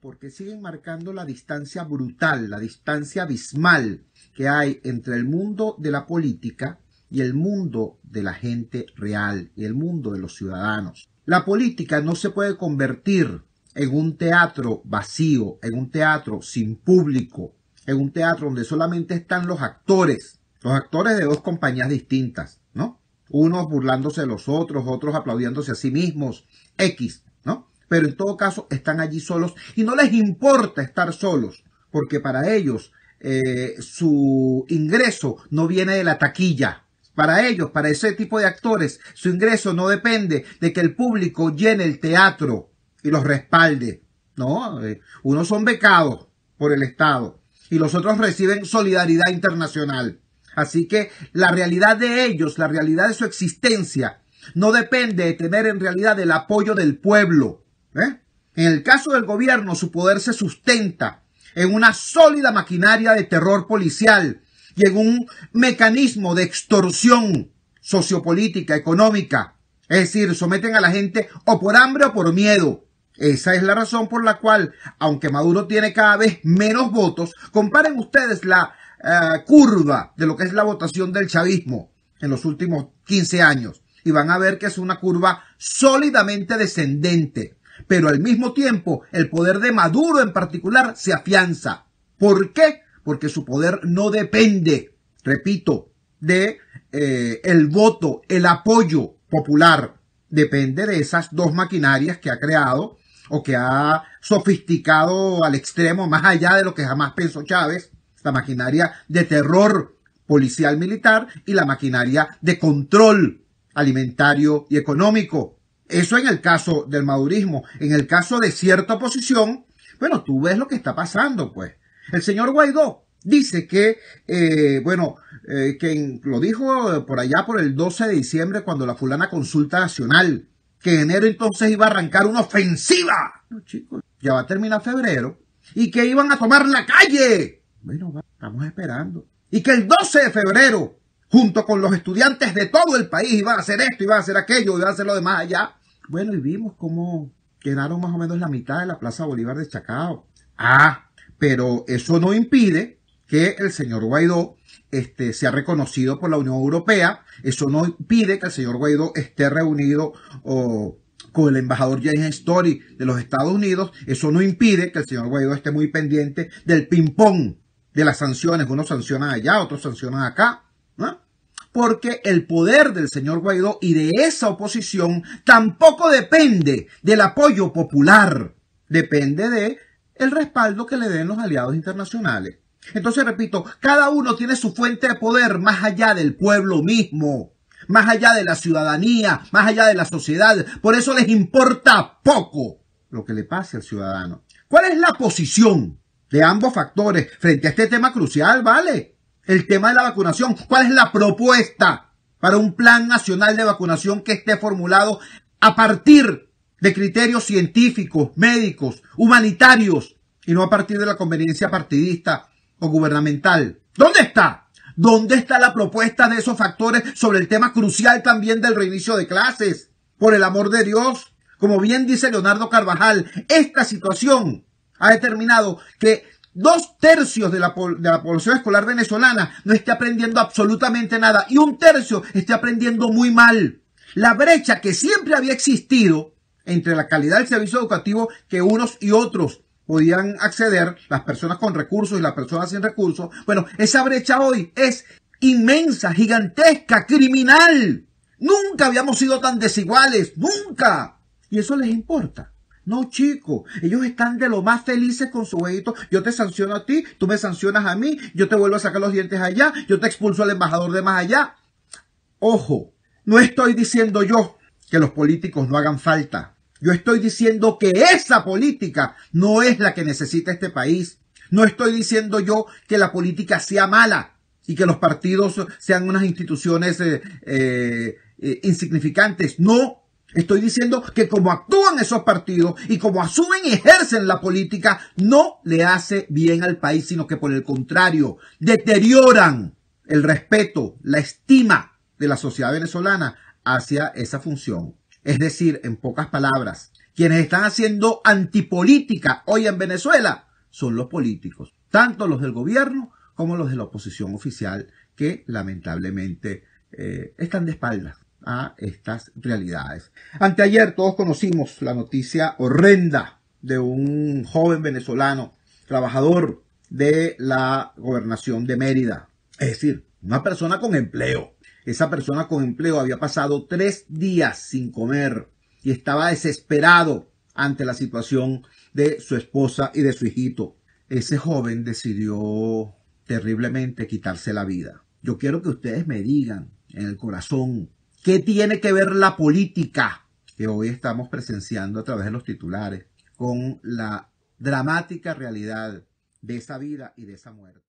porque siguen marcando la distancia brutal, la distancia abismal que hay entre el mundo de la política y el mundo de la gente real y el mundo de los ciudadanos. La política no se puede convertir en un teatro vacío, en un teatro sin público, en un teatro donde solamente están los actores, los actores de dos compañías distintas, ¿no? Unos burlándose de los otros, otros aplaudiéndose a sí mismos, X pero en todo caso están allí solos y no les importa estar solos, porque para ellos eh, su ingreso no viene de la taquilla. Para ellos, para ese tipo de actores, su ingreso no depende de que el público llene el teatro y los respalde. No, eh, unos son becados por el Estado y los otros reciben solidaridad internacional. Así que la realidad de ellos, la realidad de su existencia, no depende de tener en realidad el apoyo del pueblo, ¿Eh? En el caso del gobierno, su poder se sustenta en una sólida maquinaria de terror policial y en un mecanismo de extorsión sociopolítica, económica. Es decir, someten a la gente o por hambre o por miedo. Esa es la razón por la cual, aunque Maduro tiene cada vez menos votos, comparen ustedes la eh, curva de lo que es la votación del chavismo en los últimos 15 años y van a ver que es una curva sólidamente descendente. Pero al mismo tiempo, el poder de Maduro en particular se afianza. ¿Por qué? Porque su poder no depende, repito, de eh, el voto, el apoyo popular. Depende de esas dos maquinarias que ha creado o que ha sofisticado al extremo, más allá de lo que jamás pensó Chávez, la maquinaria de terror policial militar y la maquinaria de control alimentario y económico eso en el caso del madurismo. En el caso de cierta oposición, bueno, tú ves lo que está pasando, pues. El señor Guaidó dice que, eh, bueno, eh, que lo dijo eh, por allá por el 12 de diciembre cuando la fulana consulta nacional, que en enero entonces iba a arrancar una ofensiva. No, chicos, ya va a terminar febrero. Y que iban a tomar la calle. Bueno, estamos esperando. Y que el 12 de febrero, junto con los estudiantes de todo el país, iban a hacer esto, iban a hacer aquello, iban a hacer lo demás allá. Bueno, y vimos cómo quedaron más o menos la mitad de la Plaza Bolívar de Chacao. Ah, pero eso no impide que el señor Guaidó este, sea reconocido por la Unión Europea. Eso no impide que el señor Guaidó esté reunido con el embajador James Story de los Estados Unidos, eso no impide que el señor Guaidó esté muy pendiente del ping-pong de las sanciones. Uno sanciona allá, otros sanciona acá. ¿no? porque el poder del señor Guaidó y de esa oposición tampoco depende del apoyo popular, depende de el respaldo que le den los aliados internacionales. Entonces, repito, cada uno tiene su fuente de poder más allá del pueblo mismo, más allá de la ciudadanía, más allá de la sociedad. Por eso les importa poco lo que le pase al ciudadano. ¿Cuál es la posición de ambos factores frente a este tema crucial, vale? el tema de la vacunación. ¿Cuál es la propuesta para un plan nacional de vacunación que esté formulado a partir de criterios científicos, médicos, humanitarios y no a partir de la conveniencia partidista o gubernamental? ¿Dónde está? ¿Dónde está la propuesta de esos factores sobre el tema crucial también del reinicio de clases? Por el amor de Dios, como bien dice Leonardo Carvajal, esta situación ha determinado que Dos tercios de la, población escolar venezolana no esté aprendiendo absolutamente nada y un tercio esté aprendiendo muy mal. La brecha que siempre había existido entre la calidad del servicio educativo que unos y otros podían acceder, las personas con recursos y las personas sin recursos, bueno, esa brecha hoy es inmensa, gigantesca, criminal. Nunca habíamos sido tan desiguales, nunca. Y eso les importa. No, chico, ellos están de lo más felices con su jueguito. Yo te sanciono a ti, tú me sancionas a mí, yo te vuelvo a sacar los dientes allá, yo te expulso al embajador de más allá. Ojo, no estoy diciendo yo que los políticos no hagan falta. Yo estoy diciendo que esa política no es la que necesita este país. No estoy diciendo yo que la política sea mala y que los partidos sean unas instituciones eh, eh, eh, insignificantes. No, Estoy diciendo que como actúan esos partidos y como asumen y ejercen la política, no le hace bien al país, sino que por el contrario, deterioran el respeto, la estima de la sociedad venezolana hacia esa función. Es decir, en pocas palabras, quienes están haciendo antipolítica hoy en Venezuela son los políticos, tanto los del gobierno como los de la oposición oficial, que lamentablemente eh, están de espaldas a estas realidades. Anteayer todos conocimos la noticia horrenda de un joven venezolano, trabajador de la gobernación de Mérida. Es decir, una persona con empleo. Esa persona con empleo había pasado tres días sin comer y estaba desesperado ante la situación de su esposa y de su hijito. Ese joven decidió terriblemente quitarse la vida. Yo quiero que ustedes me digan en el corazón ¿Qué tiene que ver la política que hoy estamos presenciando a través de los titulares con la dramática realidad de esa vida y de esa muerte?